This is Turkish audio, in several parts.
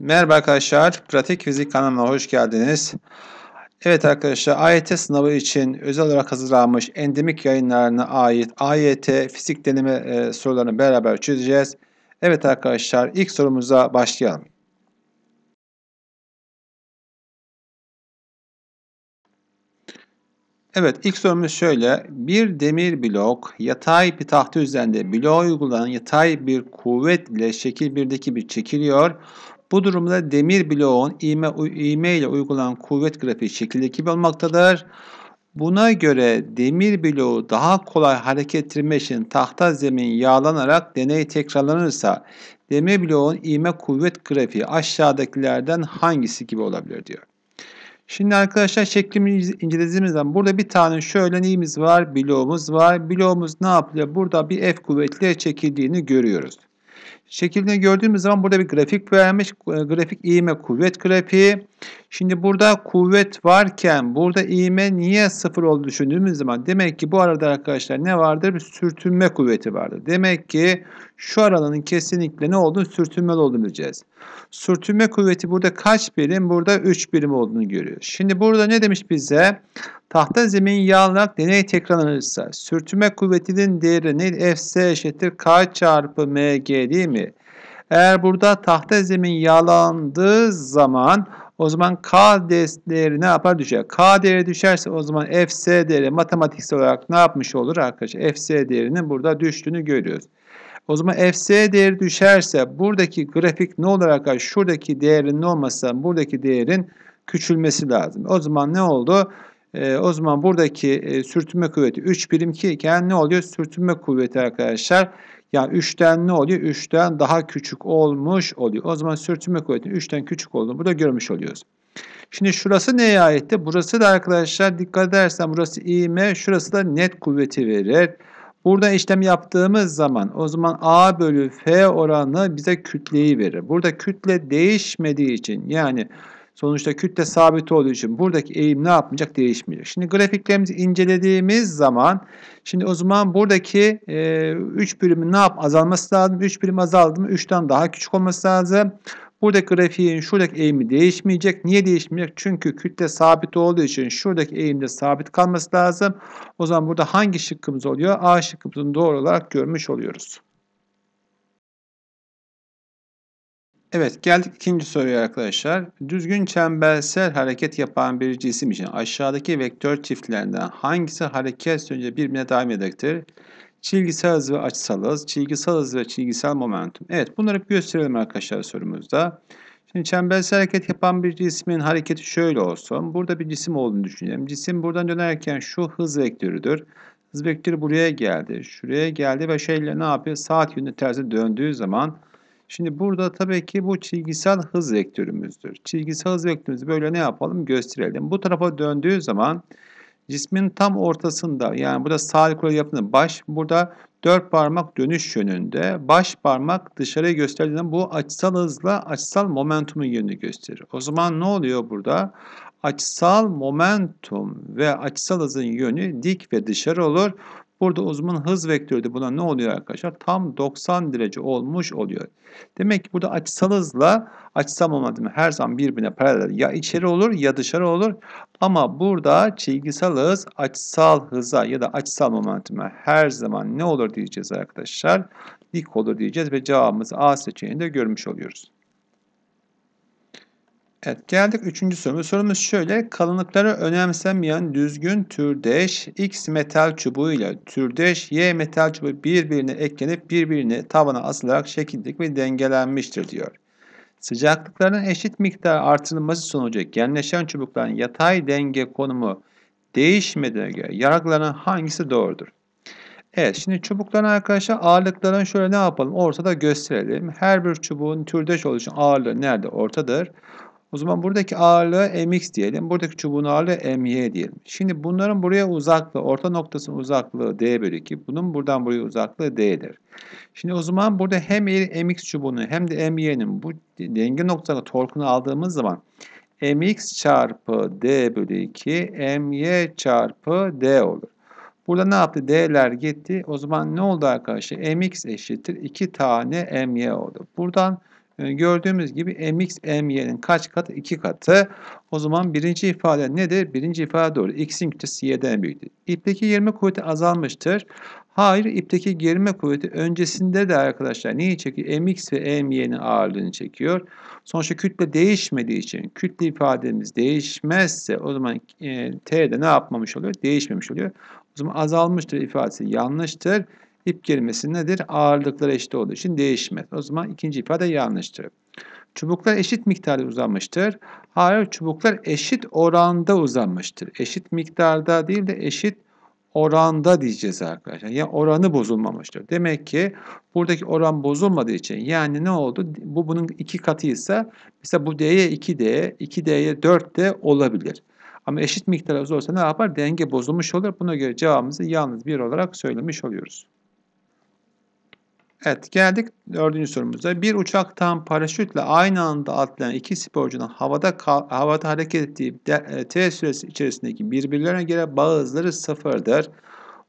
Merhaba arkadaşlar, Pratik Fizik kanalına hoş geldiniz. Evet arkadaşlar, AYT sınavı için özel olarak hazırlanmış endemik yayınlarına ait AYT fizik deneme e, sorularını beraber çözeceğiz. Evet arkadaşlar, ilk sorumuza başlayalım. Evet, ilk sorumuz şöyle. Bir demir blok yatay bir tahta üzerinde bloğa uygulanan yatay bir kuvvet ile şekil 1'deki bir çekiliyor. Bu durumda demir bloğun iğme, iğme ile uygulanan kuvvet grafiği şekilde gibi olmaktadır. Buna göre demir bloğu daha kolay hareket ettirme için tahta zemin yağlanarak deney tekrarlanırsa demir bloğun iğme kuvvet grafiği aşağıdakilerden hangisi gibi olabilir diyor. Şimdi arkadaşlar şeklimizi incelediğimizden burada bir tane şöyle neyimiz var? Bloğumuz var. Bloğumuz ne yapıyor? Burada bir F kuvvetliğe çekildiğini görüyoruz şekilde gördüğümüz zaman burada bir grafik vermiş. Grafik e, iğme kuvvet grafiği. Şimdi burada kuvvet varken burada iğme niye sıfır oldu düşündüğümüz zaman demek ki bu arada arkadaşlar ne vardır? Bir sürtünme kuvveti vardır. Demek ki şu aralığın kesinlikle ne olduğunu sürtünmeli olduğunu bileceğiz. Sürtünme kuvveti burada kaç birim? Burada 3 birim olduğunu görüyoruz. Şimdi burada ne demiş bize? Tahta zemin yağlanarak deney tekrarlanırsa sürtünme kuvvetinin değeri ne? Fs eşittir K çarpı Mg değil mi? Eğer burada tahta zemin yağlandığı zaman o zaman K değeri ne yapar? Düşer. K değeri düşerse o zaman Fs değeri matematiksel olarak ne yapmış olur arkadaşlar? Fs değerinin burada düştüğünü görüyoruz. O zaman Fs değeri düşerse buradaki grafik ne olur arkadaşlar? Şuradaki değerin ne olmasa buradaki değerin küçülmesi lazım. O zaman ne oldu? E, o zaman buradaki e, sürtünme kuvveti 3 birim 2 iken ne oluyor? Sürtünme kuvveti arkadaşlar yani 3'ten ne oluyor? 3'ten daha küçük olmuş oluyor. O zaman sürtünme kuvvetinin 3'ten küçük olduğunu burada görmüş oluyoruz. Şimdi şurası neye aitti? Burası da arkadaşlar dikkat edersen burası iğme, şurası da net kuvveti verir. Burada işlem yaptığımız zaman o zaman A bölü F oranı bize kütleyi verir. Burada kütle değişmediği için yani Sonuçta kütle sabit olduğu için buradaki eğim ne yapmayacak? Değişmeyecek. Şimdi grafiklerimizi incelediğimiz zaman şimdi o zaman buradaki e, 3 ne yap? Azalması lazım. 3 birim azaldı mı? 3'ten daha küçük olması lazım. Buradaki grafiğin şuradaki eğimi değişmeyecek. Niye değişmeyecek? Çünkü kütle sabit olduğu için şuradaki eğimde sabit kalması lazım. O zaman burada hangi şıkkımız oluyor? A şıkkımızı doğru olarak görmüş oluyoruz. Evet geldik ikinci soruya arkadaşlar. Düzgün çembersel hareket yapan bir cisim için aşağıdaki vektör çiftlerinden hangisi hareket sürece birbirine daim edecektir? Çizgisel hız ve açısal hız, çizgisel hız ve çizgisel momentum. Evet bunları bir gösterelim arkadaşlar sorumuzda. Şimdi çembersel hareket yapan bir cismin hareketi şöyle olsun. Burada bir cisim olduğunu düşünelim. Cisim buradan dönerken şu hız vektörüdür. Hız vektörü buraya geldi, şuraya geldi ve şeyle ne yapıyor? Saat yönünde tersi döndüğü zaman Şimdi burada tabii ki bu çizgisel hız vektörümüzdür. Çizgisel hız vektörümüzü böyle ne yapalım gösterelim. Bu tarafa döndüğü zaman cismin tam ortasında yani burada sağ kuralı yapının baş burada dört parmak dönüş yönünde baş parmak dışarıya gösterdiğinde bu açısal hızla açısal momentumun yönünü gösterir. O zaman ne oluyor burada? Açısal momentum ve açısal hızın yönü dik ve dışarı olur. Burada uzman hız vektörü de buna ne oluyor arkadaşlar? Tam 90 derece olmuş oluyor. Demek ki burada açısal hızla açısal momentum her zaman birbirine paralel. Ya içeri olur ya dışarı olur. Ama burada çizgisel hız açısal hıza ya da açısal momentume her zaman ne olur diyeceğiz arkadaşlar? Dik olur diyeceğiz ve cevabımız A seçeneğinde görmüş oluyoruz. Evet geldik üçüncü sorumuz. Sorumuz şöyle. Kalınlıkları önemsemeyen düzgün türdeş X metal çubuğu ile türdeş Y metal çubuğu birbirine eklenip birbirini tabana asılarak şekillik ve dengelenmiştir diyor. Sıcaklıkların eşit miktar artırılması sonucu genleşen çubukların yatay denge konumu değişmediğine göre yargılanan hangisi doğrudur? Evet şimdi çubukların arkadaşlar ağırlıklarını şöyle ne yapalım ortada gösterelim. Her bir çubuğun türdeş oluşan ağırlığı nerede ortadır? O zaman buradaki ağırlığı mx diyelim. Buradaki çubuğun ağırlığı my diyelim. Şimdi bunların buraya uzaklığı, orta noktasının uzaklığı d bölü 2. Bunun buradan buraya uzaklığı d'dir. Şimdi o zaman burada hem mx çubuğunun hem de my'nin bu denge noktasına torkunu aldığımız zaman mx çarpı d bölü 2 my çarpı d olur. Burada ne yaptı? D'ler gitti. O zaman ne oldu arkadaşlar? mx eşittir 2 tane my oldu. Buradan e, gördüğümüz gibi e, mx e, my'nin kaç katı? 2 katı. O zaman birinci ifade nedir? Birinci ifade doğru. x'in kütlesi y'den büyüktür. İpteki germe kuvveti azalmıştır. Hayır, ipteki germe kuvveti öncesinde de arkadaşlar neyi çekiyor? mx ve my'nin ağırlığını çekiyor. Sonuçta kütle değişmediği için kütle ifademiz değişmezse o zaman e, t de ne yapmamış oluyor? Değişmemiş oluyor. O zaman azalmıştır ifadesi yanlıştır. Hip kelimesi nedir? Ağırlıkları eşit olduğu için değişmez. O zaman ikinci ifade yanlıştır. Çubuklar eşit miktarda uzanmıştır. Hayır, çubuklar eşit oranda uzanmıştır. Eşit miktarda değil de eşit oranda diyeceğiz arkadaşlar. yani oranı bozulmamıştır. Demek ki buradaki oran bozulmadığı için yani ne oldu? Bu bunun iki katıysa mesela bu D'ye 2D, 2D'ye 4D olabilir. Ama eşit miktarda olursa ne yapar? Denge bozulmuş olur. Buna göre cevabımızı yalnız bir olarak söylemiş oluyoruz. Evet geldik dördüncü sorumuza. Bir uçaktan paraşütle aynı anda atlayan iki sporcunun havada havada hareket ettiği e, T süresi içerisindeki birbirlerine göre bağ hızları sıfırdır.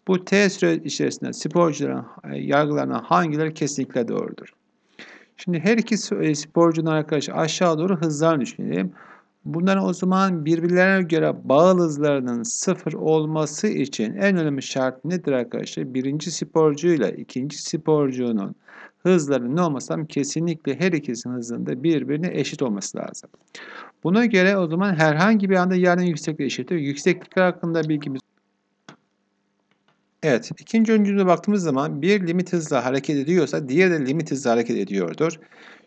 Bu T süresi içerisinde sporcuların e, yargılarına hangileri kesinlikle doğrudur? Şimdi her iki e, sporcunun arkadaşı aşağı doğru hızlarını düşünelim. Bunların o zaman birbirlerine göre bağıl hızlarının sıfır olması için en önemli şart nedir arkadaşlar? Birinci sporcuyla ikinci sporcunun hızlarının ne olmasam kesinlikle her ikisinin hızında birbirine eşit olması lazım. Buna göre o zaman herhangi bir anda yerden yüksekliği eşittir. Yükseklikler hakkında bilgimiz Evet, ikinci öncülüğüne baktığımız zaman bir limit hızla hareket ediyorsa diğer de limit hızla hareket ediyordur.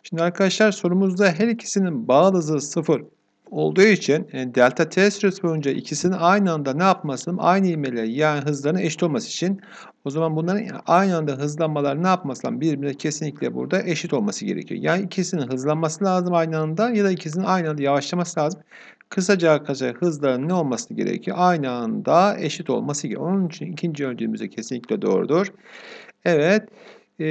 Şimdi arkadaşlar sorumuzda her ikisinin bağlı hızı sıfır olduğu için e, delta t süresi boyunca ikisinin aynı anda ne yapmasının aynı ivmeleri yani hızlarının eşit olması için o zaman bunların aynı anda hızlanmalar ne yapması Birbirine kesinlikle burada eşit olması gerekiyor. Yani ikisinin hızlanması lazım aynı anda ya da ikisinin aynı anda yavaşlaması lazım. Kısaca kısaca hızların ne olması gerekiyor? Aynı anda eşit olması gerekiyor. Onun için ikinci öncülümüz kesinlikle doğrudur. Evet. E,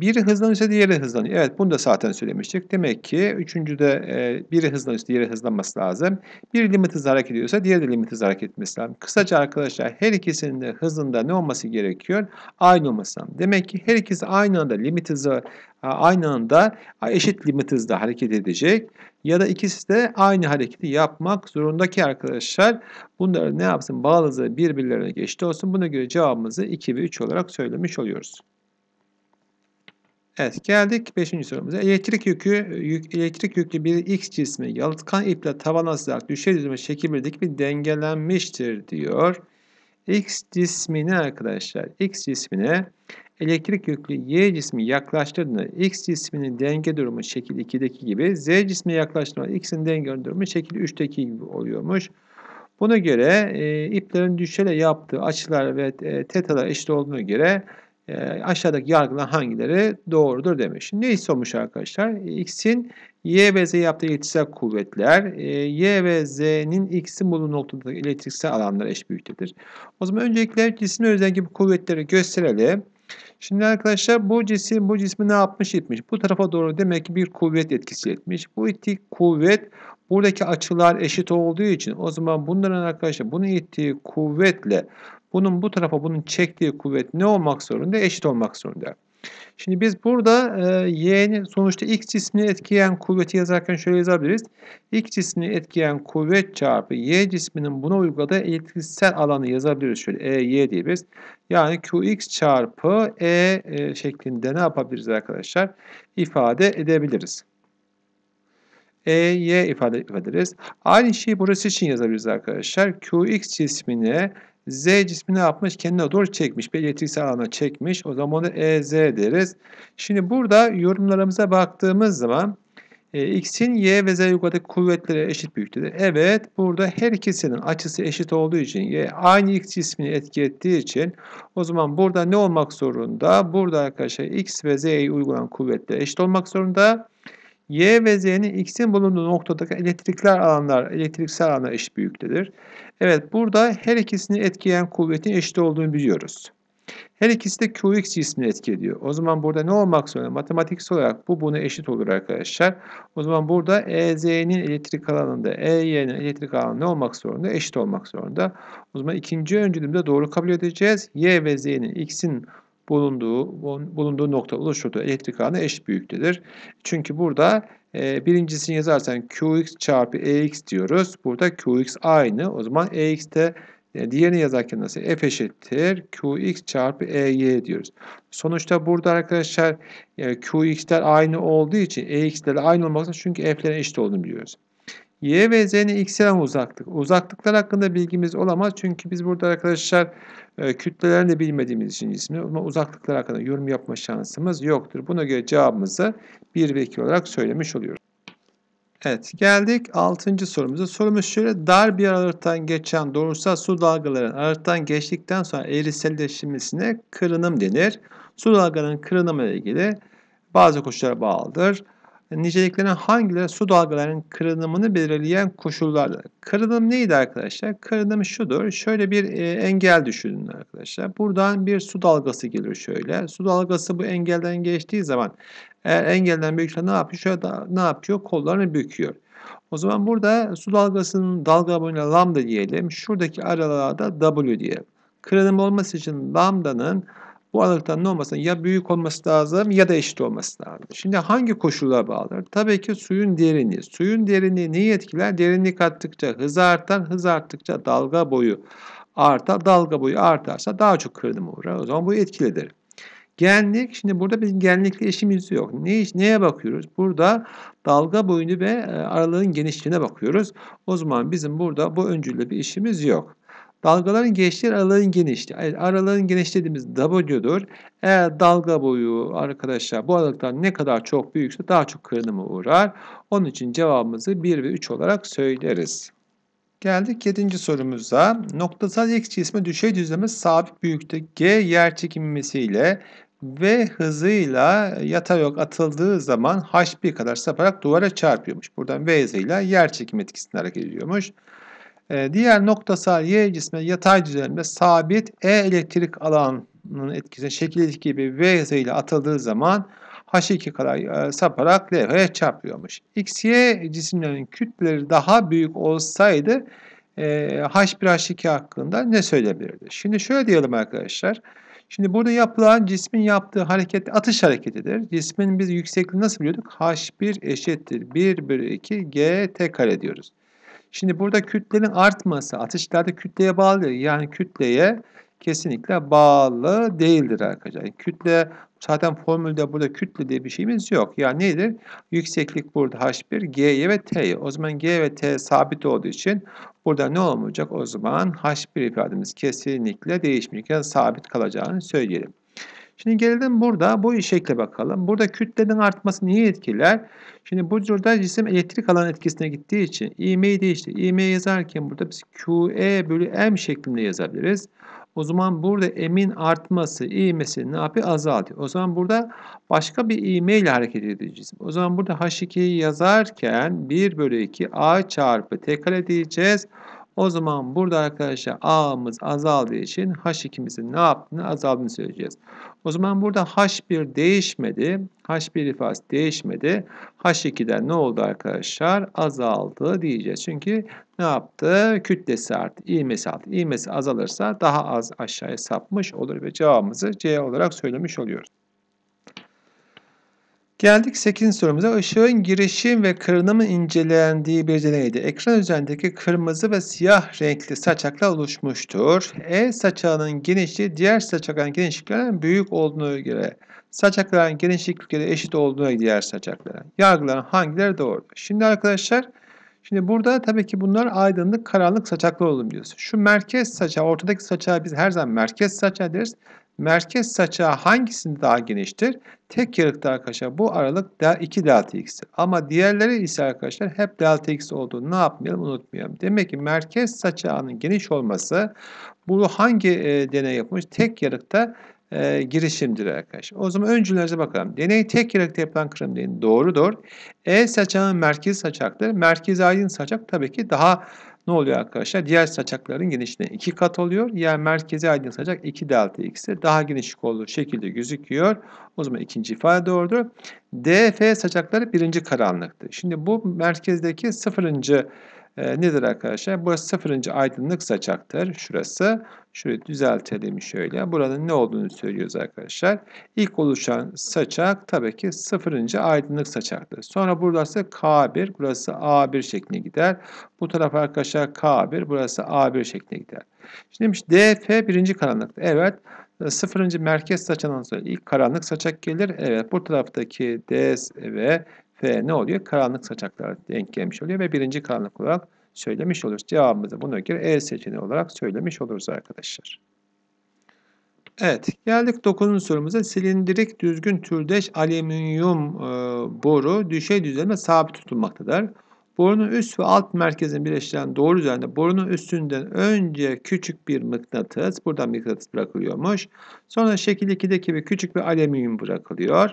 biri hızlanıyorsa diğeri hızlanıyor. Evet bunu da zaten söylemiştik. Demek ki üçüncüde e, biri hızlanıyorsa diğeri hızlanması lazım. Bir limit hızla hareket ediyorsa diğeri de limit hızla hareket etmesi lazım. Kısaca arkadaşlar her ikisinin de hızında ne olması gerekiyor? Aynı olması lazım. Demek ki her ikisi aynı anda limit hızı aynı anda eşit limit hızda hareket edecek ya da ikisi de aynı hareketi yapmak zorundaki arkadaşlar bunları ne yapsın bağlı birbirlerine geçti olsun. Buna göre cevabımızı 2 ve 3 olarak söylemiş oluyoruz. Evet geldik 5. sorumuza. Elektrik yükü yük, elektrik yüklü bir X cismi yalıtkan iple tavana asarak düşey düzleme şekil bir dengelenmiştir diyor. X cismini arkadaşlar X cismine elektrik yüklü Y cismi yaklaştırdığında X cisminin denge durumu şekil 2'deki gibi Z cismi yaklaştırdığında X'in denge durumu şekil 3'teki gibi oluyormuş. Buna göre e, iplerin düşeyle yaptığı açılar ve e, tetalar eşit olduğuna göre e, aşağıdaki yargılar hangileri doğrudur demiş. Ne istiyormuş arkadaşlar? X'in Y ve Z yaptığı iltisal kuvvetler, e, Y ve Z'nin X'in bulunduğu noktadaki elektriksel alanlar eş büyüklüktedir. O zaman öncelikle cisim üzerindeki bu kuvvetleri gösterelim. Şimdi arkadaşlar bu cisim bu cismi ne yapmış etmiş? Bu tarafa doğru demek ki bir kuvvet etkisi etmiş. Bu ettiği kuvvet buradaki açılar eşit olduğu için o zaman bunların arkadaşlar bunu ettiği kuvvetle bunun bu tarafa bunun çektiği kuvvet ne olmak zorunda? Eşit olmak zorunda. Şimdi biz burada e, y'nin sonuçta x cismini etkileyen kuvveti yazarken şöyle yazabiliriz. x cismini etkileyen kuvvet çarpı y cisminin buna uyguladığı elektriksel alanı yazabiliriz. Şöyle e y diyebiliriz. Yani qx çarpı e, e şeklinde ne yapabiliriz arkadaşlar? İfade edebiliriz. E, y ifade ederiz. Aynı şeyi burası için yazabiliriz arkadaşlar. Qx cismini Z cismi ne yapmış? Kendine doğru çekmiş. Bir elektriksel alana çekmiş. O zaman onu EZ deriz. Şimdi burada yorumlarımıza baktığımız zaman e, x'in y ve z yukarıdaki kuvvetlere eşit büyüklüktedir. Evet burada her ikisinin açısı eşit olduğu için y aynı x cismini etki ettiği için o zaman burada ne olmak zorunda? Burada arkadaşlar x ve z'ye uygulan kuvvetler eşit olmak zorunda. Y ve Z'nin x'in bulunduğu noktadaki elektrikler alanlar, elektriksel alanlar eşit büyüktedir. Evet burada her ikisini etkileyen kuvvetin eşit olduğunu biliyoruz. Her ikisi de Qx cismini etki ediyor. O zaman burada ne olmak zorunda? Matematiksel olarak bu buna eşit olur arkadaşlar. O zaman burada EZ'nin elektrik alanında EY'nin elektrik alanı ne olmak zorunda? Eşit olmak zorunda. O zaman ikinci öncülümde doğru kabul edeceğiz. Y ve Z'nin X'in bulunduğu bulunduğu nokta oluşturduğu elektrik alanı eş büyüktedir Çünkü burada e, birincisini yazarsan Qx çarpı Ex diyoruz. Burada Qx aynı. O zaman Ex de e, diğerini yazarken nasıl? F eşittir. Qx çarpı Ey diyoruz. Sonuçta burada arkadaşlar e, Qx'ler aynı olduğu için Ex'ler aynı olmakta çünkü F'lerin eşit olduğunu biliyoruz. Y ve Z'nin X'den uzaklık. Uzaklıklar hakkında bilgimiz olamaz. Çünkü biz burada arkadaşlar e, kütlelerini de bilmediğimiz için ismi, ama uzaklıklar hakkında yorum yapma şansımız yoktur. Buna göre cevabımızı 1 ve 2 olarak söylemiş oluyoruz. Evet geldik 6. sorumuza. Sorumuz şöyle dar bir aralıktan geçen doğrusal su dalgalarının aralıktan geçtikten sonra eğriselleşmesine kırınım denir. Su dalgalarının kırınımı ile ilgili bazı koşullara bağlıdır niceliklerin hangileri su dalgalarının kırılımını belirleyen koşullardır. Kırılım neydi arkadaşlar? Kırılım şudur. Şöyle bir e, engel düşünün arkadaşlar. Buradan bir su dalgası geliyor şöyle. Su dalgası bu engelden geçtiği zaman eğer engelden büyükse ne yapıyor? Şöyle da, ne yapıyor? Kollarını büküyor. O zaman burada su dalgasının dalga boyuna lambda diyelim. Şuradaki aralığa da W diyelim. Kırılım olması için lambdanın bu aralıktan ne olmasın? Ya büyük olması lazım ya da eşit olması lazım. Şimdi hangi koşullara bağlı? Tabii ki suyun derinliği. Suyun derinliği neyi etkiler? Derinlik arttıkça hız artar, hız arttıkça dalga boyu artar. Dalga boyu artarsa daha çok kırılma uğrar. O zaman bu etkilidir. Genlik, şimdi burada bir genlikle işimiz yok. Ne, neye bakıyoruz? Burada dalga boyunu ve e, aralığın genişliğine bakıyoruz. O zaman bizim burada bu öncülle bir işimiz yok. Dalgaların geçtiği aralığın genişliği. aralığın genişliği dediğimiz W'dur. Eğer dalga boyu arkadaşlar bu aralıktan ne kadar çok büyükse daha çok kırılımı uğrar. Onun için cevabımızı 1 ve 3 olarak söyleriz. Geldik 7. sorumuza. Noktasal x cismi düşey düzleme sabit büyüklükte g yer çekimimesiyle ve hızıyla yatay ok atıldığı zaman h1 kadar saparak duvara çarpıyormuş. Buradan v hızıyla yer çekimi etkisini hareket ediyormuş. E, diğer noktasal y cisme yatay düzenle sabit E elektrik alanının etkisi şekil gibi V hızıyla atıldığı zaman H2 kadar e, saparak levhaya çarpıyormuş. X y cisimlerin kütleleri daha büyük olsaydı e, H1 H2 hakkında ne söyleyebilirdi? Şimdi şöyle diyelim arkadaşlar. Şimdi burada yapılan cismin yaptığı hareket atış hareketidir. Cismin biz yüksekliği nasıl biliyorduk? H1 eşittir 1 bölü 2 GT kare diyoruz. Şimdi burada kütlenin artması atışlarda kütleye bağlı değil. Yani kütleye kesinlikle bağlı değildir arkadaşlar. Kütle zaten formülde burada kütle diye bir şeyimiz yok. Yani nedir? Yükseklik burada H1, g ve t. O zaman G ve T sabit olduğu için burada ne olmayacak? O zaman H1 ifademiz kesinlikle değişmeyecek. Yani sabit kalacağını söyleyelim. Şimdi gelelim burada bu şekle bakalım. Burada kütlenin artması niye etkiler? Şimdi bu burada cisim elektrik alan etkisine gittiği için İM'yi e değiştir. İM e yazarken burada biz QE bölü M şeklinde yazabiliriz. O zaman burada m'in artması, iğmesi ne yapıyor? Azaltıyor. O zaman burada başka bir iğme ile hareket edeceğiz. O zaman burada H2'yi yazarken 1 bölü 2 A çarpı tekrar edeceğiz. O zaman burada arkadaşlar A'mız azaldığı için H2'mizin ne yaptığını azaldığını söyleyeceğiz. O zaman burada H1 değişmedi. H1 ifadesi değişmedi. H2'den ne oldu arkadaşlar? Azaldı diyeceğiz. Çünkü ne yaptı? Kütlesi arttı. İğmesi arttı. İğmesi azalırsa daha az aşağıya sapmış olur ve cevabımızı C olarak söylemiş oluyoruz. Geldik 8. sorumuza. Işığın girişim ve kırınımı incelendiği bir deneyde ekran üzerindeki kırmızı ve siyah renkli saçaklar oluşmuştur. E saçağının genişliği diğer saçakların genişliklerinden büyük olduğuna göre saçakların genişlikleri eşit olduğuna göre diğer saçaklara. Yargıların hangileri doğru? Şimdi arkadaşlar Şimdi burada tabii ki bunlar aydınlık, karanlık saçaklı olalım diyoruz. Şu merkez saçağı, ortadaki saçağı biz her zaman merkez saçağı deriz. Merkez saçağı hangisinde daha geniştir? Tek yarıkta arkadaşlar bu aralık 2 delta x'tir. Ama diğerleri ise arkadaşlar hep delta x olduğunu ne yapmayalım unutmayalım. Demek ki merkez saçağının geniş olması bu hangi e, deney yapmış? Tek yarıkta e, girişimdir arkadaşlar. O zaman öncülerimize bakalım. Deney tek yarıkta yapılan kırım deneyi doğrudur. E saçağın merkez saçaktır. Merkez aydın saçak tabii ki daha ne oluyor arkadaşlar? Diğer saçakların genişliğine 2 kat oluyor. Diğer merkezi aydın saçak 2 delta x'e daha geniş olduğu şekilde gözüküyor. O zaman ikinci ifade doğrudur. DF saçakları birinci karanlıktı. Şimdi bu merkezdeki sıfırıncı e, nedir arkadaşlar? Burası sıfırıncı aydınlık saçaktır. Şurası. Şurayı düzeltelim şöyle. Buranın ne olduğunu söylüyoruz arkadaşlar. İlk oluşan saçak tabii ki sıfırıncı aydınlık saçaktır. Sonra burası K1, burası A1 şekline gider. Bu taraf arkadaşlar K1, burası A1 şekline gider. Şimdi DF birinci karanlıkta. Evet. Sıfırıncı merkez saçadan sonra ilk karanlık saçak gelir. Evet bu taraftaki DS ve F ne oluyor? Karanlık saçaklara denk gelmiş oluyor ve birinci karanlık olarak söylemiş oluruz. Cevabımızı buna göre E seçeneği olarak söylemiş oluruz arkadaşlar. Evet, geldik 9. sorumuza. Silindirik düzgün türdeş alüminyum e, boru düşey düzleme sabit tutulmaktadır. Borunun üst ve alt merkezin birleştiren doğru üzerinde borunun üstünden önce küçük bir mıknatıs, buradan mıknatıs bırakılıyormuş. Sonra şekil 2'deki gibi küçük bir alüminyum bırakılıyor.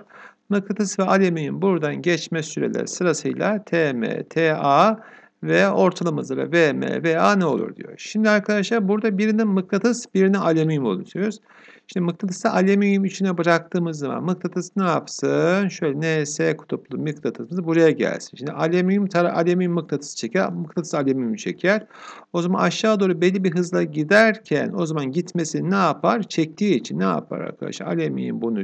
Mıknatıs ve alüminyum buradan geçme süreleri sırasıyla TM, TA ve ortalamasıyla VM, VA ne olur diyor. Şimdi arkadaşlar burada birinin mıknatıs, birini alüminyum oluşturuyoruz. Şimdi mıknatısı alüminyum içine bıraktığımız zaman mıknatıs ne yapsın? Şöyle NS kutuplu mıknatısımız buraya gelsin. Şimdi alüminyum tara alüminyum mıknatısı çeker, mıknatıs alüminyum çeker. O zaman aşağı doğru belli bir hızla giderken o zaman gitmesi ne yapar? Çektiği için ne yapar arkadaşlar? Alüminyum bunu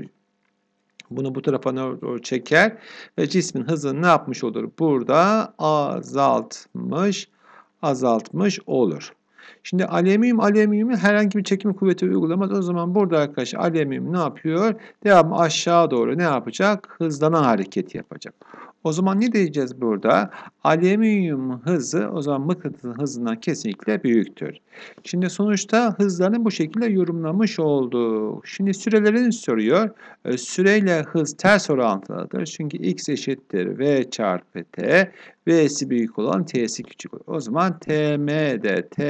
bunu bu tarafa doğru çeker ve cismin hızını ne yapmış olur? Burada azaltmış, azaltmış olur. Şimdi alüminyum alüminyumun herhangi bir çekim kuvveti uygulamaz. O zaman burada arkadaş alüminyum ne yapıyor? Devam aşağı doğru ne yapacak? Hızlanan hareket yapacak. O zaman ne diyeceğiz burada? Alüminyum hızı o zaman mıknatısın hızından kesinlikle büyüktür. Şimdi sonuçta hızlarını bu şekilde yorumlamış olduk. Şimdi sürelerini soruyor. E, süreyle hız ters orantılıdır. Çünkü x eşittir v çarpı t. V'si büyük olan t'si küçük. olur. O zaman tm de t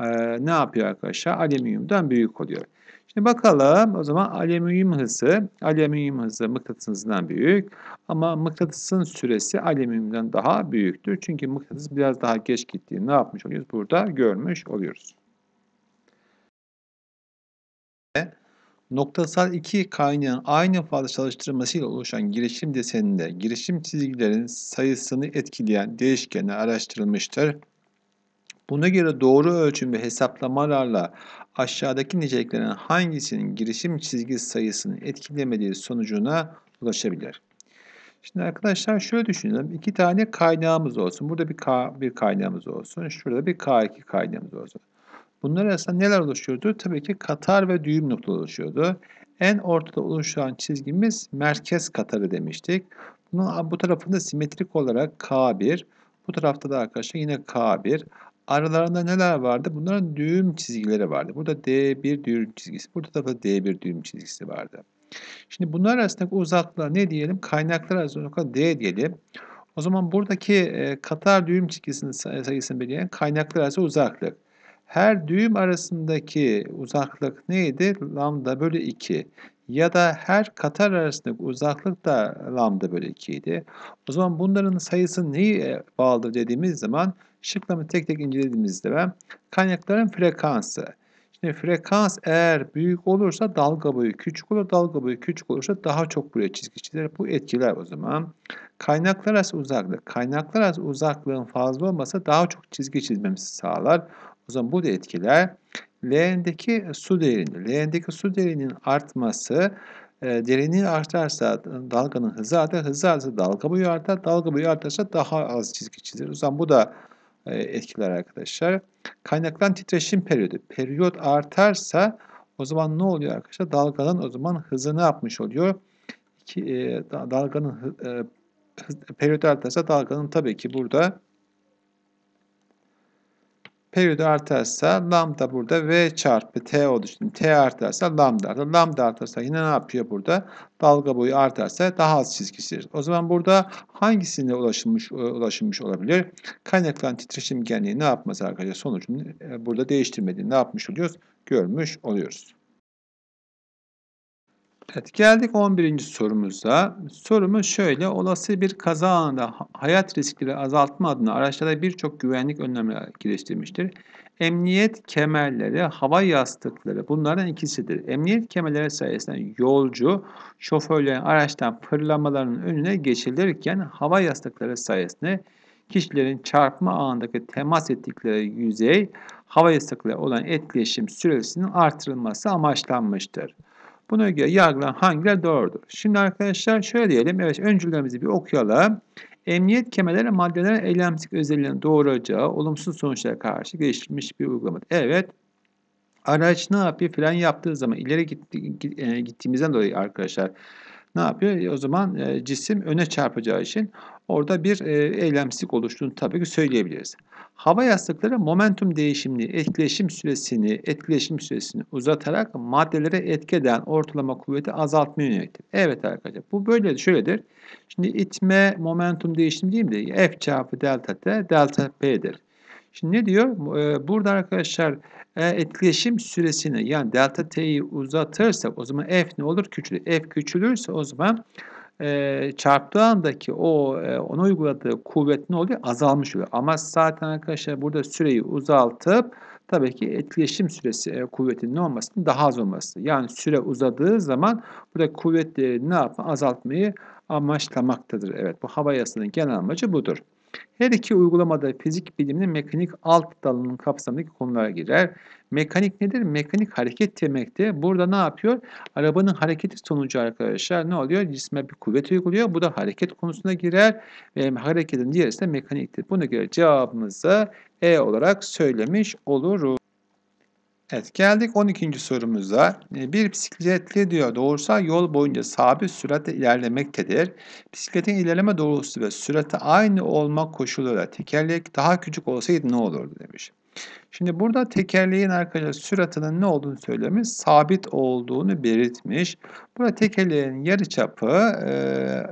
e, ne yapıyor arkadaşlar? Alüminyumdan büyük oluyor. Şimdi bakalım o zaman alüminyum hızı, alüminyum hızı mıknatıs hızından büyük ama mıknatısın süresi alüminyumdan daha büyüktür. Çünkü mıknatıs biraz daha geç gittiğini ne yapmış oluyoruz? Burada görmüş oluyoruz. Noktasal iki kaynağın aynı fazla çalıştırmasıyla oluşan girişim deseninde girişim çizgilerin sayısını etkileyen değişkenler araştırılmıştır. Buna göre doğru ölçüm ve hesaplamalarla aşağıdaki niceliklerin hangisinin girişim çizgi sayısını etkilemediği sonucuna ulaşabilir. Şimdi arkadaşlar şöyle düşünelim. İki tane kaynağımız olsun. Burada bir K1 kaynağımız olsun. Şurada bir K2 kaynağımız olsun. Bunlar arasında neler oluşuyordu? Tabii ki katar ve düğüm nokta oluşuyordu. En ortada oluşan çizgimiz merkez katarı demiştik. Bunun bu tarafında simetrik olarak K1, bu tarafta da arkadaşlar yine K1 Aralarında neler vardı? Bunların düğüm çizgileri vardı. Burada D1 düğüm çizgisi, burada da D1 düğüm çizgisi vardı. Şimdi bunlar arasındaki uzaklığa ne diyelim? Kaynaklar arasındaki D diyelim. O zaman buradaki e, katar düğüm çizgisinin sayısını belirleyen kaynaklar arası uzaklık. Her düğüm arasındaki uzaklık neydi? Lambda bölü 2. Ya da her katar arasındaki uzaklık da lambda bölü 2 idi. O zaman bunların sayısı neye bağlı dediğimiz zaman Şıklamı tek tek incelediğimizde ben kaynakların frekansı. Şimdi frekans eğer büyük olursa dalga boyu küçük olur. Dalga boyu küçük olursa daha çok buraya çizgi çizer. Bu etkiler o zaman. Kaynaklar arası uzaklık. Kaynaklar arası uzaklığın fazla olmasa daha çok çizgi çizmemizi sağlar. O zaman bu da etkiler. Leğendeki su derinliği. Leğendeki su derinliğinin artması e, derinliği artarsa dalganın hızı artar. Hızı artarsa dalga boyu artar. Dalga boyu artarsa daha az çizgi çizilir. O zaman bu da e, etkiler arkadaşlar. Kaynaklan titreşim periyodu. Periyot artarsa o zaman ne oluyor arkadaşlar? Dalganın o zaman hızı ne yapmış oluyor? İki, e, dalganın e, periyot artarsa dalganın tabii ki burada periyodu artarsa lambda burada V çarpı T oldu. Şimdi T artarsa lambda artar. Lambda artarsa yine ne yapıyor burada? Dalga boyu artarsa daha az çizgi çizilir. O zaman burada hangisine ulaşılmış e, ulaşılmış olabilir? Kaynaklanan titreşim genliği ne yapmaz arkadaşlar? Sonucunu e, burada değiştirmediğini ne yapmış oluyoruz? Görmüş oluyoruz. Evet, geldik 11. sorumuza. Sorumuz şöyle. Olası bir kaza anında hayat riskleri azaltma adına araçlarda birçok güvenlik önlemi geliştirmiştir. Emniyet kemerleri, hava yastıkları bunlardan ikisidir. Emniyet kemerleri sayesinde yolcu şoförlerin araçtan fırlamalarının önüne geçilirken hava yastıkları sayesinde kişilerin çarpma anındaki temas ettikleri yüzey hava yastıkları olan etkileşim süresinin artırılması amaçlanmıştır. Buna göre yargılan hangileri doğrudur? Şimdi arkadaşlar şöyle diyelim. Evet öncülerimizi bir okuyalım. Emniyet kemerleri maddelerin eylemsizlik özelliğinin doğuracağı olumsuz sonuçlara karşı geliştirilmiş bir uygulamadır. Evet araç ne yapıyor? Fren yaptığı zaman ileri gitti, e, gittiğimizden dolayı arkadaşlar ne yapıyor? E, o zaman e, cisim öne çarpacağı için orada bir e, eylemsizlik oluştuğunu tabii ki söyleyebiliriz. Hava yastıkları momentum değişimini, etkileşim süresini, etkileşim süresini uzatarak maddelere etki eden ortalama kuvveti azaltmaya yöneliktir. Evet arkadaşlar bu böyle şöyledir. Şimdi itme momentum değişim değil mi? De, F çarpı delta T delta P'dir. Şimdi ne diyor? E, burada arkadaşlar eğer etkileşim süresini yani delta t'yi uzatırsak o zaman f ne olur? Küçülür. F küçülürse o zaman e, çarptığı andaki o e, ona uyguladığı kuvvet ne oluyor? Azalmış oluyor. Ama zaten arkadaşlar burada süreyi uzaltıp tabii ki etkileşim süresi e, kuvvetinin ne olmasının daha az olması. Yani süre uzadığı zaman burada kuvvetleri ne yapma azaltmayı amaçlamaktadır. Evet bu hava yasının genel amacı budur. Her iki uygulamada fizik biliminin mekanik alt dalının kapsamındaki konulara girer. Mekanik nedir? Mekanik hareket demekti. Burada ne yapıyor? Arabanın hareketi sonucu arkadaşlar ne oluyor? Cisme bir kuvvet uyguluyor. Bu da hareket konusuna girer. E, hareketin diğerisi de mekaniktir. Buna göre cevabımızı E olarak söylemiş oluruz. Evet geldik 12. sorumuza. Ee, bir bisikletli diyor doğursa yol boyunca sabit süratle ilerlemektedir. Bisikletin ilerleme doğrusu ve sürate aynı olmak koşuluyla tekerlek daha küçük olsaydı ne olurdu demiş. Şimdi burada tekerleğin arkadaşlar süratının ne olduğunu söylemiş. Sabit olduğunu belirtmiş. Burada tekerleğin yarıçapı e,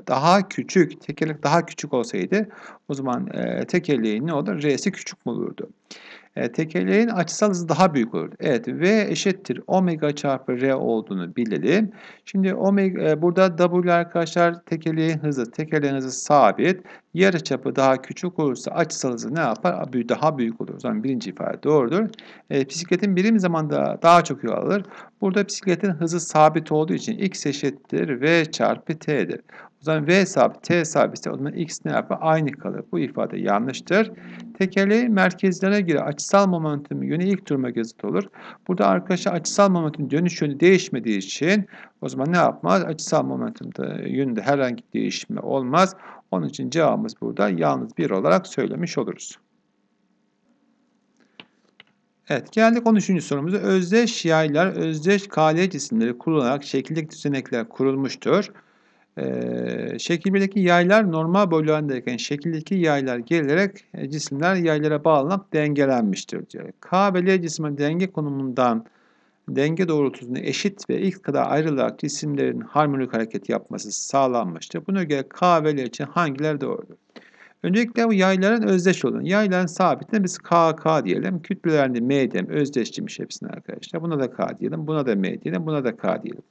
daha küçük. Tekerlek daha küçük olsaydı o zaman e, tekerleğin ne olur? R'si küçük olurdu? E, tekerleğin açısal hızı daha büyük olur. Evet V eşittir omega çarpı R olduğunu bilelim. Şimdi omega e, burada W arkadaşlar tekerleğin hızı, tekerleğin hızı sabit. çapı daha küçük olursa açısal hızı ne yapar? Daha büyük olur. O zaman birinci ifade Doğrudur. E, bisikletin birim zamanda daha çok yol alır. Burada bisikletin hızı sabit olduğu için x eşittir v çarpı t'dir. O zaman v sabit t sabitse o zaman x ne yapar? Aynı kalır. Bu ifade yanlıştır. Tekerleği merkezlerine göre açısal momentum yönü ilk duruma gazet olur. Burada arkadaşlar açısal momentum dönüş yönü değişmediği için o zaman ne yapmaz? Açısal momentumda yönünde herhangi bir değişme olmaz. Onun için cevabımız burada yalnız bir olarak söylemiş oluruz. Evet geldik 13. sorumuza. Özdeş yaylar, özdeş kale cisimleri kullanarak şekillik düzenekler kurulmuştur. Ee, şekil 1'deki yaylar normal boylarındayken şekil 2 gelerek gerilerek cisimler yaylara bağlanıp dengelenmiştir diyor. K ve L cismin denge konumundan denge doğrultusunda eşit ve ilk kadar ayrılarak cisimlerin harmonik hareket yapması sağlanmıştır. Buna göre K ve L için hangileri doğrudur? Öncelikle bu yayların özdeş olanı. Yayların sabitine biz KK diyelim. Kütlelerini M diyelim. Özdeşliymiş hepsini arkadaşlar. Buna da K diyelim. Buna da M diyelim. Buna da K diyelim.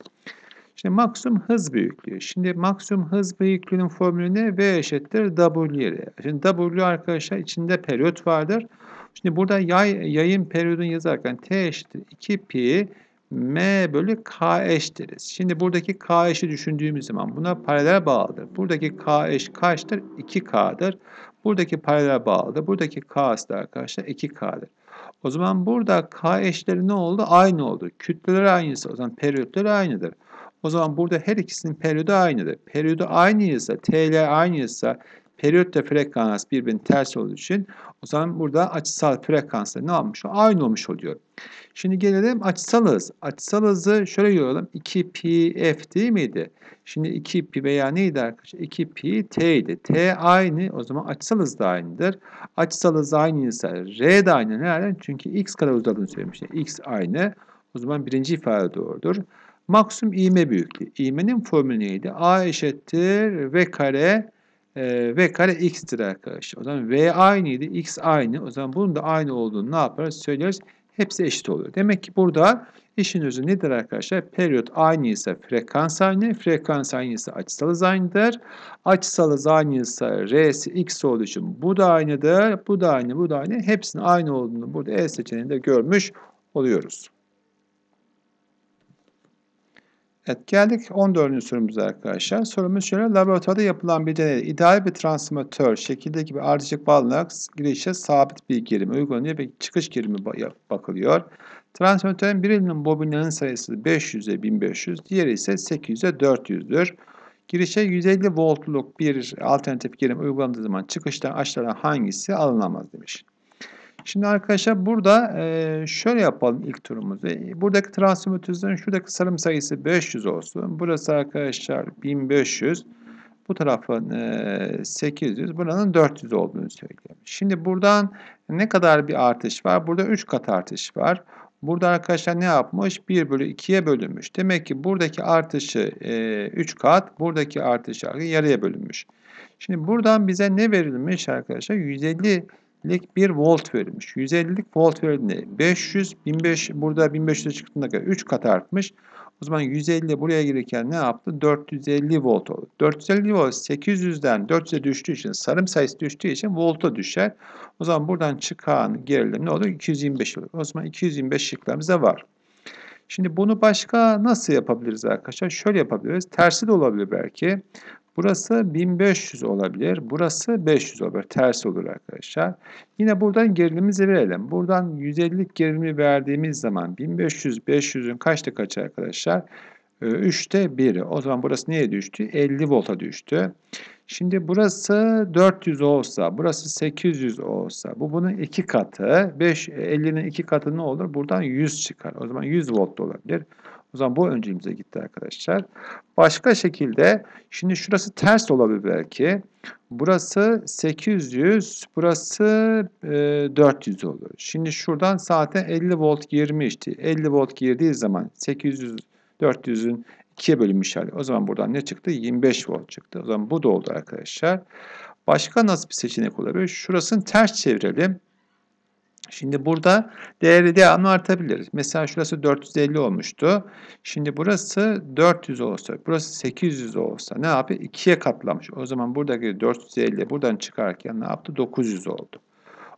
Şimdi maksimum hız büyüklüğü. Şimdi maksimum hız büyüklüğünün formülü ne? V eşittir W. Şimdi W arkadaşlar içinde periyot vardır. Şimdi burada yay, yayın periyodunu yazarken T eşittir 2 pi M bölü K eş deriz. Şimdi buradaki K eşi düşündüğümüz zaman buna paralel bağlıdır. Buradaki K eş kaçtır? 2K'dır. Buradaki paralel bağlıdır. Buradaki K'sı da arkadaşlar 2K'dır. O zaman burada K eşleri ne oldu? Aynı oldu. Kütleleri aynısı. O zaman periyotları aynıdır. O zaman burada her ikisinin periyodu aynıdır. Periyodu aynıysa, TL aynıysa, periyot ile frekans birbirinin ters olduğu için o zaman burada açısal frekansla ne yapmış? Aynı olmuş oluyor. Şimdi gelelim açısal hız. Açısal hızı şöyle görelim. 2pf değil miydi? Şimdi 2pi veya neydi arkadaşlar? 2pi t idi. T aynı o zaman açısal hız da aynıdır. Açısal hız aynıysa r de aynı. Nereden? Çünkü x kadar uzadığını söylemiştim. x aynı. O zaman birinci ifade doğrudur. Maksimum iğme büyüklüğü. İğmenin formülü neydi? A eşittir v kare e, v kare x'tir arkadaşlar. O zaman v aynıydı, x aynı. O zaman bunun da aynı olduğunu ne yaparız? Söyleriz. Hepsi eşit oluyor. Demek ki burada işin özü nedir arkadaşlar? Periyot aynıysa frekans aynı, frekans aynıysa açısal hız aynıdır. Açısal aynıysa r'si x olduğu için bu da aynıdır, bu da aynı, bu da aynı. Hepsinin aynı olduğunu burada E seçeneğinde görmüş oluyoruz. Evet geldik 14. sorumuza arkadaşlar. Sorumuz şöyle laboratuvarda yapılan bir deneyde ideal bir transformatör şekildeki bir ardışık bağlanarak girişe sabit bir gerim uygulanıyor ve çıkış gerimi bakılıyor. Transformatörün birinin bobinlerinin sayısı 500'e 1500, diğeri ise 800'e 400'dür. Girişe 150 voltluk bir alternatif gerim uygulandığı zaman çıkıştan aşağıdan hangisi alınamaz demiş. Şimdi arkadaşlar burada e, şöyle yapalım ilk turumuzu. Buradaki transmütüzün şuradaki sarım sayısı 500 olsun. Burası arkadaşlar 1500. Bu tarafın e, 800. Buranın 400 olduğunu söyleyeyim. Şimdi buradan ne kadar bir artış var? Burada 3 kat artış var. Burada arkadaşlar ne yapmış? 1 bölü 2'ye bölünmüş. Demek ki buradaki artışı e, 3 kat, buradaki artışı yarıya bölünmüş. Şimdi buradan bize ne verilmiş arkadaşlar? 150 lik bir volt verilmiş. 150'lik volt verildiğinde 500, 1500 burada 1500 çıktığında kadar 3 kat artmış. O zaman 150 buraya girirken ne yaptı? 450 volt oldu. 450 volt 800'den 400'e düştüğü için sarım sayısı düştüğü için volta düşer. O zaman buradan çıkan gerilim ne olur? 225 olur. O zaman 225 şıklarımız da var. Şimdi bunu başka nasıl yapabiliriz arkadaşlar? Şöyle yapabiliriz. Tersi de olabilir belki. Burası 1500 olabilir. Burası 500 olabilir. Ters olur arkadaşlar. Yine buradan gerilimimizi verelim. Buradan 150'lik gerilimi verdiğimiz zaman 1500 500'ün kaçta kaçı arkadaşlar? 3'te ee, 1'i. O zaman burası neye düştü? 50 volta düştü. Şimdi burası 400 olsa, burası 800 olsa, bu bunun iki katı, 50'nin iki katı ne olur? Buradan 100 çıkar. O zaman 100 volt olabilir. O zaman bu öncülümüze gitti arkadaşlar. Başka şekilde şimdi şurası ters olabilir belki. Burası 800, burası e, 400 olur. Şimdi şuradan zaten 50 volt girmişti. 50 volt girdiği zaman 800, 400'ün 2'ye bölünmüş hali. O zaman buradan ne çıktı? 25 volt çıktı. O zaman bu da oldu arkadaşlar. Başka nasıl bir seçenek olabilir? Şurasını ters çevirelim. Şimdi burada değeri devamlı artabilir. Mesela şurası 450 olmuştu. Şimdi burası 400 olsa, burası 800 olsa ne yapıyor? 2'ye katlamış. O zaman buradaki 450 buradan çıkarken ne yaptı? 900 oldu.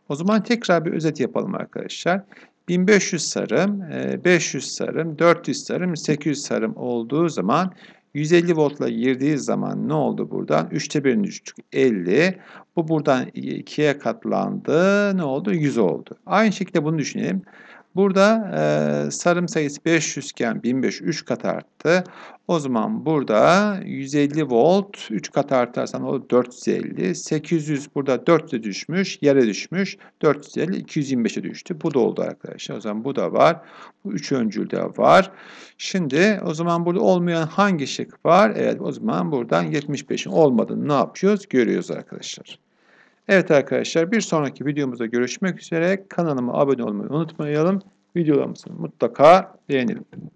O zaman tekrar bir özet yapalım arkadaşlar. 1500 sarım, 500 e, sarım, 400 sarım, 800 sarım olduğu zaman 150 voltla girdiği zaman ne oldu buradan? 3'te 1'in düştük 50. Bu buradan 2'ye katlandı. Ne oldu? 100 oldu. Aynı şekilde bunu düşünelim. Burada e, sarım sayısı 500 iken 1500 3 kat arttı. O zaman burada 150 volt 3 kat artarsan o 450. 800 burada 4'e düşmüş, yere düşmüş. 450 225'e düştü. Bu da oldu arkadaşlar. O zaman bu da var. Bu 3 öncül de var. Şimdi o zaman burada olmayan hangi şık var? Evet o zaman buradan 75'in olmadığını ne yapıyoruz? Görüyoruz arkadaşlar. Evet arkadaşlar bir sonraki videomuzda görüşmek üzere. Kanalıma abone olmayı unutmayalım. Videolarımızı mutlaka beğenelim.